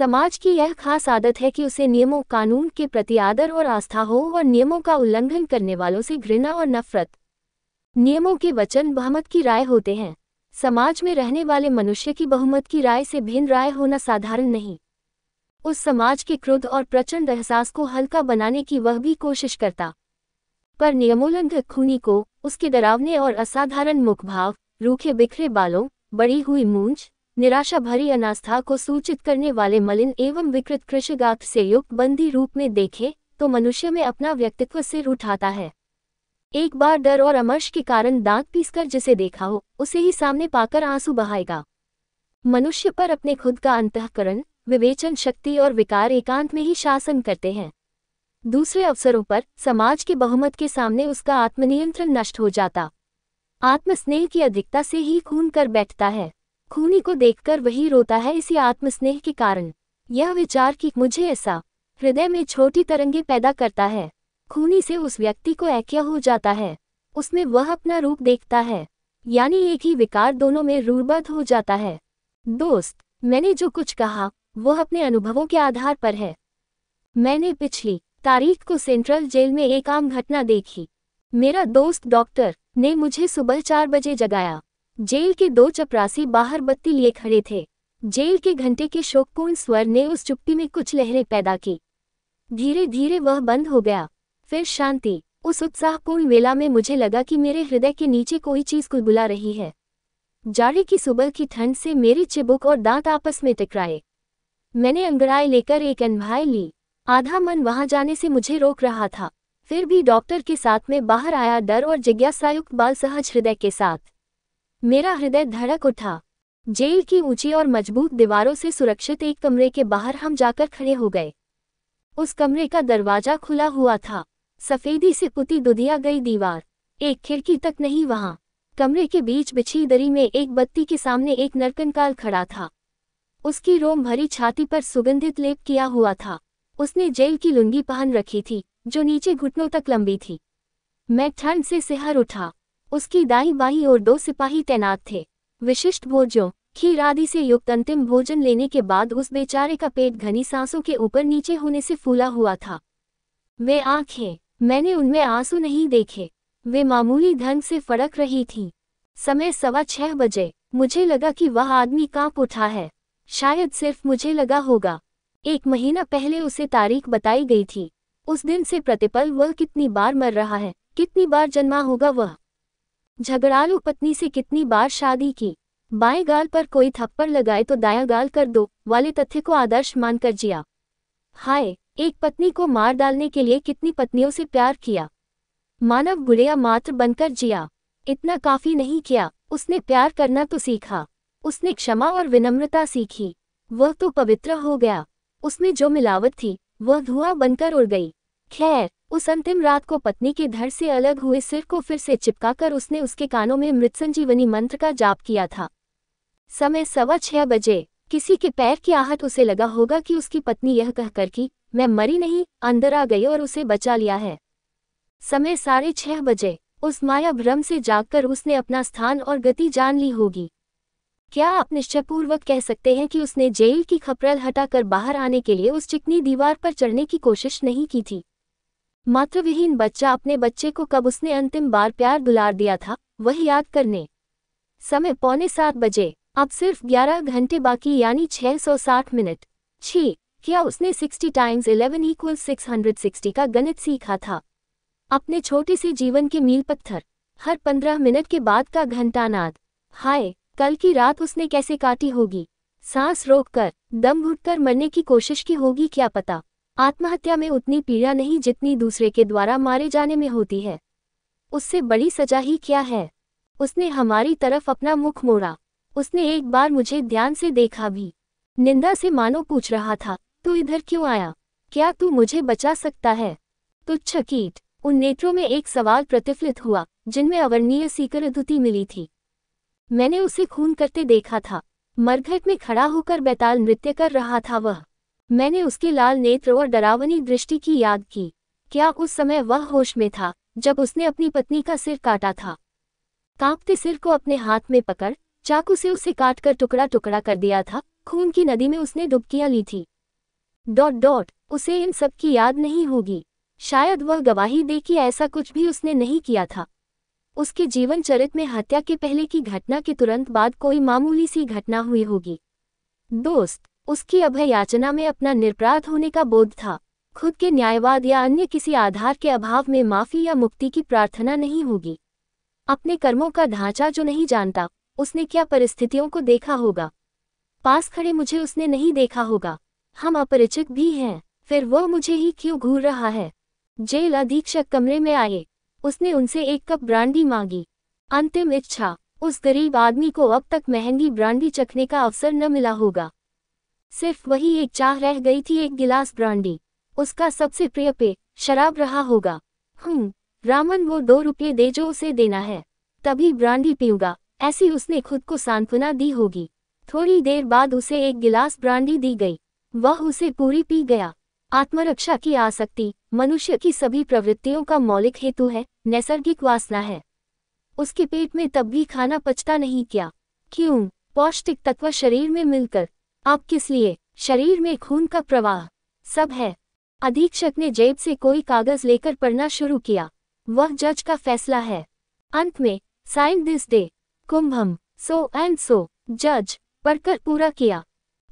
समाज की यह खास आदत है कि उसे नियमों कानून के प्रति आदर और आस्था हो और नियमों का उल्लंघन करने वालों से घृणा और नफरत नियमों के वचन बहुमत की राय होते हैं समाज में रहने वाले मनुष्य की बहुमत की राय से भिन्न राय होना साधारण नहीं उस समाज के क्रोध और प्रचंड एहसास को हल्का बनाने की वह भी कोशिश करता पर नियमोल्लंघ खूनी को उसके डरावने और असाधारण मुखभाव रूखे बिखरे बालों बड़ी हुई मूंछ निराशा भरी अनास्था को सूचित करने वाले मलिन एवं विकृत कृषिगात से युक्त बंदी रूप में देखें तो मनुष्य में अपना व्यक्तित्व सिर उठाता है एक बार डर और अमर्श के कारण दांत पीसकर जिसे देखा हो उसे ही सामने पाकर आंसू बहाएगा मनुष्य पर अपने खुद का अंतकरण विवेचन शक्ति और विकार एकांत में ही शासन करते हैं दूसरे अवसरों पर समाज के बहुमत के सामने उसका आत्मनियंत्रण नष्ट हो जाता आत्मस्नेह की अधिकता से ही खून कर बैठता है खूनी को देखकर वही रोता है इसी आत्मस्नेह के कारण यह विचार कि मुझे ऐसा हृदय में छोटी तरंगे पैदा करता है खूनी से उस व्यक्ति को ऐक्य हो जाता है उसमें वह अपना रूप देखता है यानी एक ही विकार दोनों में रूढ़बद्ध हो जाता है दोस्त मैंने जो कुछ कहा वह अपने अनुभवों के आधार पर है मैंने पिछली तारीख को सेंट्रल जेल में एक आम घटना देखी मेरा दोस्त डॉक्टर ने मुझे सुबह चार बजे जगाया जेल के दो चपरासी बाहर बत्ती लिए खड़े थे जेल के घंटे के शोकपूर्ण स्वर ने उस चुप्पी में कुछ लहरें पैदा की धीरे धीरे वह बंद हो गया फिर शांति उस उत्साहपूर्ण वेला में मुझे लगा कि मेरे हृदय के नीचे कोई चीज कुलबुला रही है जाड़े की सुबह की ठंड से मेरे चिबुक और दांत आपस में टकराए मैंने अंगड़ाए लेकर एक अनभाई ली आधा मन वहां जाने से मुझे रोक रहा था फिर भी डॉक्टर के साथ में बाहर आया डर और जिज्ञासायुक्त बाल सहज हृदय के साथ मेरा हृदय धड़क उठा जेल की ऊंची और मजबूत दीवारों से सुरक्षित एक कमरे के बाहर हम जाकर खड़े हो गए उस कमरे का दरवाजा खुला हुआ था सफेदी से पुती दुधिया गई दीवार एक खिड़की तक नहीं वहां कमरे के बीच बिछी दरी में एक बत्ती के सामने एक नरकनकाल खड़ा था उसकी रोम भरी छाती पर सुगंधित लेप किया हुआ था उसने जेल की लुंगी पहन रखी थी जो नीचे घुटनों तक लंबी थी मैं ठंड से सिहर उठा उसकी दाई बाई और दो सिपाही तैनात थे विशिष्ट भोजों खीर आदि से युक्त अंतिम भोजन लेने के बाद उस बेचारे का पेट घनी सांसों के ऊपर नीचे होने से फूला हुआ था वे आंखें मैंने उनमें आंसू नहीं देखे वे मामूली ढंग से फड़क रही थी समय सवा छह बजे मुझे लगा कि वह आदमी कांप उठा है शायद सिर्फ मुझे लगा होगा एक महीना पहले उसे तारीख बताई गई थी उस दिन से प्रतिपल वह कितनी बार मर रहा है कितनी बार जन्मा होगा वह झगड़ालू पत्नी से कितनी बार शादी की बाएं गाल पर कोई थप्पड़ लगाए तो दाया गाल कर दो वाले तथ्य को आदर्श मानकर जिया हाय एक पत्नी को मार डालने के लिए कितनी पत्नियों से प्यार किया मानव गुड़िया मात्र बनकर जिया इतना काफी नहीं किया उसने प्यार करना तो सीखा उसने क्षमा और विनम्रता सीखी वह तो पवित्र हो गया उसमें जो मिलावट थी वह धुआं बनकर उड़ गई खैर उस अंतिम रात को पत्नी के घर से अलग हुए सिर को फिर से चिपकाकर उसने उसके कानों में मृतसंजीवनी मंत्र का जाप किया था समय सवा छह बजे किसी के पैर की आहट उसे लगा होगा कि उसकी पत्नी यह कहकर कि मैं मरी नहीं अंदर आ गई और उसे बचा लिया है समय साढ़े छह बजे उस माया भ्रम से जागकर उसने अपना स्थान और गति जान ली होगी क्या आप निश्चयपूर्वक कह सकते हैं कि उसने जेल की खपरल हटाकर बाहर आने के लिए उस चिकनी दीवार पर चढ़ने की कोशिश नहीं की थी मातृविहीन बच्चा अपने बच्चे को कब उसने अंतिम बार प्यार दुलार दिया था वह याद करने समय पौने सात बजे अब सिर्फ ग्यारह घंटे बाकी यानी छह सौ साठ मिनट छी क्या उसने sixty times eleven equal six hundred sixty का गणित सीखा था अपने छोटे से जीवन के मील पत्थर हर पंद्रह मिनट के बाद का घंटानाद हाय कल की रात उसने कैसे काटी होगी सांस रोककर दम घुटकर मरने की कोशिश की होगी क्या पता आत्महत्या में उतनी पीड़ा नहीं जितनी दूसरे के द्वारा मारे जाने में होती है उससे बड़ी सजा ही क्या है उसने हमारी तरफ अपना मुख मोड़ा उसने एक बार मुझे ध्यान से देखा भी निंदा से मानो पूछ रहा था तू इधर क्यों आया क्या तू मुझे बचा सकता है तुच्छ कीट उन नेत्रों में एक सवाल प्रतिफलित हुआ जिनमें अवर्णीय सीकर धुति मिली थी मैंने उसे खून करते देखा था मरघट में खड़ा होकर बैताल नृत्य कर रहा था वह मैंने उसके लाल नेत्र और डरावनी दृष्टि की याद की क्या उस समय वह होश में था जब उसने अपनी पत्नी का सिर काटा था कांपते सिर को अपने हाथ में पकड़ चाकू से उसे काटकर टुकड़ा टुकड़ा कर दिया था खून की नदी में उसने डुबकियां ली थी डॉट डॉट उसे इन सब की याद नहीं होगी शायद वह गवाही दे कि ऐसा कुछ भी उसने नहीं किया था उसके जीवन चरित में हत्या के पहले की घटना के तुरंत बाद कोई मामूली सी घटना हुई होगी दोस्त उसकी अभय याचना में अपना निरपराध होने का बोध था खुद के न्यायवाद या अन्य किसी आधार के अभाव में माफी या मुक्ति की प्रार्थना नहीं होगी अपने कर्मों का ढांचा जो नहीं जानता उसने क्या परिस्थितियों को देखा होगा पास खड़े मुझे उसने नहीं देखा होगा हम अपरिचित भी हैं फिर वह मुझे ही क्यों घूर रहा है जेल अधीक्षक कमरे में आए उसने उनसे एक कप ब्रांडी मांगी अंतिम इच्छा उस गरीब आदमी को अब तक महंगी ब्रांडी चखने का अवसर न मिला होगा सिर्फ वही एक चाह रह गई थी एक गिलास ब्रांडी उसका सबसे प्रिय पे शराब रहा होगा हम्म रामन वो दो रुपये दे जो उसे देना है तभी ब्रांडी पीऊंगा ऐसी उसने खुद को सांत्वना दी होगी थोड़ी देर बाद उसे एक गिलास ब्रांडी दी गई वह उसे पूरी पी गया आत्मरक्षा की आसक्ति मनुष्य की सभी प्रवृत्तियों का मौलिक हेतु है नैसर्गिक वासना है उसके पेट में तब भी खाना पचता नहीं क्या क्यों पौष्टिक तत्व शरीर में मिलकर आप किस लिए शरीर में खून का प्रवाह सब है अधीक्षक ने जेब से कोई कागज लेकर पढ़ना शुरू किया वह जज का फैसला है अंत में साइन दिस डे कुंभम सो एंड सो जज पढ़कर पूरा किया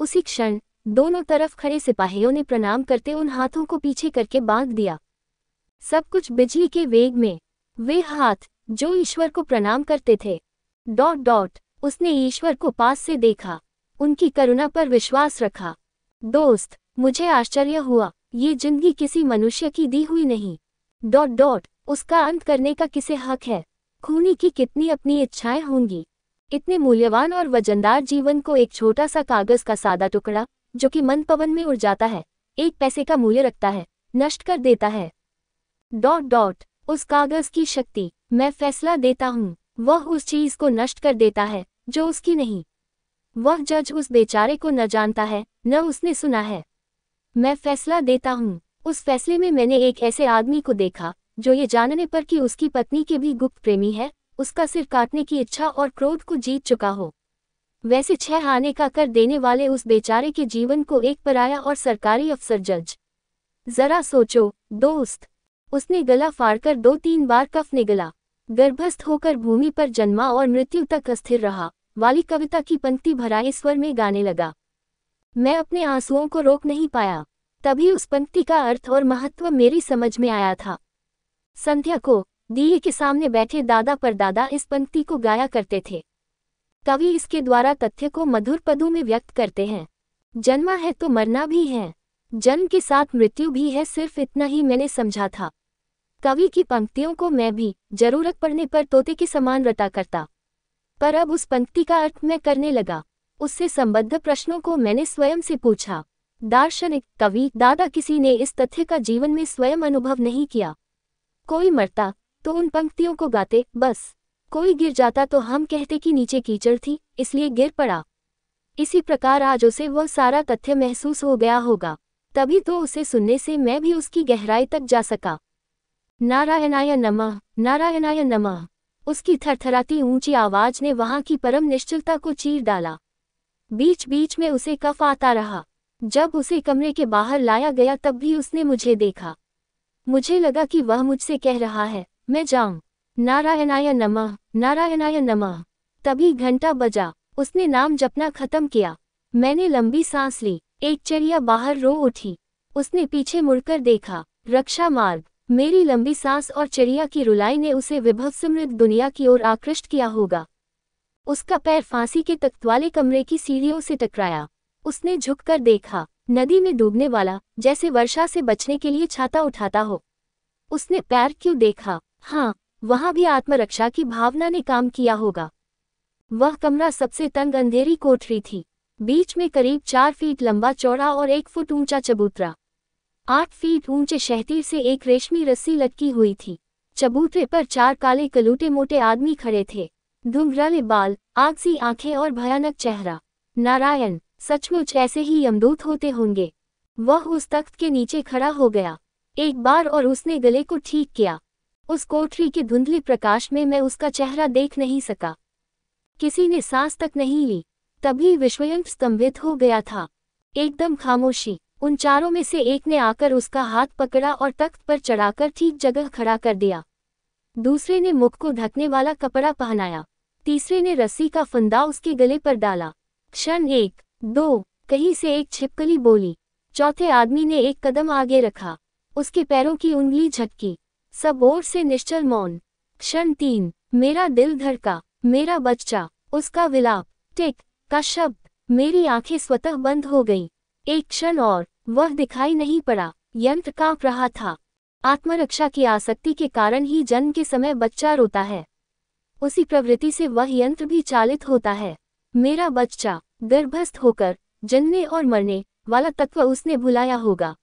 उसी क्षण दोनों तरफ खड़े सिपाहियों ने प्रणाम करते उन हाथों को पीछे करके बांध दिया सब कुछ बिजली के वेग में वे हाथ जो ईश्वर को प्रणाम करते थे डॉट डॉट उसने ईश्वर को पास से देखा उनकी करुणा पर विश्वास रखा दोस्त मुझे आश्चर्य हुआ ये जिंदगी किसी मनुष्य की दी हुई नहीं डॉट डॉट उसका अंत करने का किसे हक है खूनी की कितनी अपनी इच्छाएं होंगी इतने मूल्यवान और वजनदार जीवन को एक छोटा सा कागज का सादा टुकड़ा जो कि मन पवन में उड़ जाता है एक पैसे का मूल्य रखता है नष्ट कर देता है डॉट डॉट उस कागज की शक्ति मैं फैसला देता हूँ वह उस चीज को नष्ट कर देता है जो उसकी नहीं वह जज उस बेचारे को न जानता है न उसने सुना है मैं फैसला देता हूँ उस फैसले में मैंने एक ऐसे आदमी को देखा जो ये जानने पर कि उसकी पत्नी के भी गुप्त प्रेमी है उसका सिर काटने की इच्छा और क्रोध को जीत चुका हो वैसे छह आने का कर देने वाले उस बेचारे के जीवन को एक पराया और सरकारी अफसर जज जरा सोचो दोस्त उसने गला फाड़कर दो तीन बार कफ निगला गर्भस्थ होकर भूमि पर जन्मा और मृत्यु तक अस्थिर रहा वाली कविता की पंक्ति भराए स्वर में गाने लगा मैं अपने आंसुओं को रोक नहीं पाया तभी उस पंक्ति का अर्थ और महत्व मेरी समझ में आया था संध्या को दीये के सामने बैठे दादा पर दादा इस पंक्ति को गाया करते थे कवि इसके द्वारा तथ्य को मधुर पदों में व्यक्त करते हैं जन्मा है तो मरना भी है जन्म के साथ मृत्यु भी है सिर्फ इतना ही मैंने समझा था कवि की पंक्तियों को मैं भी जरूरत पड़ने पर तोते के समान रटा करता पर अब उस पंक्ति का अर्थ मैं करने लगा उससे संबद्ध प्रश्नों को मैंने स्वयं से पूछा दार्शनिक कवि दादा किसी ने इस तथ्य का जीवन में स्वयं अनुभव नहीं किया कोई मरता तो उन पंक्तियों को गाते बस कोई गिर जाता तो हम कहते कि नीचे कीचड़ थी इसलिए गिर पड़ा इसी प्रकार आज उसे वह सारा तथ्य महसूस हो गया होगा तभी तो उसे सुनने से मैं भी उसकी गहराई तक जा सका नारायणाय नमः नारायणाय नमः उसकी थरथराती ऊंची आवाज ने वहां की परम निश्चलता को चीर डाला बीच बीच में उसे कफ आता रहा जब उसे कमरे के बाहर लाया गया तब भी उसने मुझे देखा मुझे लगा कि वह मुझसे कह रहा है मैं जाऊं नारायणाय नमः नारायणाय नमः तभी घंटा बजा उसने नाम जपना खत्म किया मैंने लंबी सांस ली एक चिड़िया बाहर रो उठी उसने पीछे मुड़कर देखा रक्षा मार्ग मेरी लंबी सांस और चिड़िया की रुलाई ने उसे विभव समृद्ध दुनिया की ओर आकृष्ट किया होगा उसका पैर फांसी के तख्तवाले कमरे की सीढ़ियों से टकराया उसने झुककर देखा नदी में डूबने वाला जैसे वर्षा से बचने के लिए छाता उठाता हो उसने पैर क्यों देखा हाँ वहां भी आत्मरक्षा की भावना ने काम किया होगा वह कमरा सबसे तंग अंधेरी कोठरी थी बीच में करीब चार फीट लंबा चौड़ा और एक फुट ऊंचा चबूतरा आठ फीट ऊंचे शहतीर से एक रेशमी रस्सी लटकी हुई थी चबूतरे पर चार काले कलूटे मोटे आदमी खड़े थे धुमराले बाल आगसी आंखें और भयानक चेहरा नारायण सचमुच ऐसे ही यमदूत होते होंगे वह उस तख्त के नीचे खड़ा हो गया एक बार और उसने गले को ठीक किया उस कोठरी के धुंधले प्रकाश में मैं उसका चेहरा देख नहीं सका किसी ने सांस तक नहीं ली तभी विश्वयंत स्तंभित हो गया था एकदम खामोशी उन चारों में से एक ने आकर उसका हाथ पकड़ा और तख्त पर चढ़ाकर ठीक जगह खड़ा कर दिया दूसरे ने मुख को ढकने वाला कपड़ा पहनाया तीसरे ने रस्सी का फंदा उसके गले पर डाला क्षण एक दो कहीं से एक छिपकली बोली चौथे आदमी ने एक कदम आगे रखा उसके पैरों की उंगली झटकी सब ओर से निश्चल मौन क्षण तीन मेरा दिल धड़का मेरा बच्चा उसका विलाप टिक का शब्द मेरी आंखें स्वतः बंद हो गईं। एक क्षण और वह दिखाई नहीं पड़ा यंत्र कांप रहा था आत्मरक्षा की आसक्ति के कारण ही जन्म के समय बच्चा रोता है उसी प्रवृत्ति से वह यंत्र भी चालित होता है मेरा बच्चा गर्भस्थ होकर जन्मने और मरने वाला तत्व उसने भुलाया होगा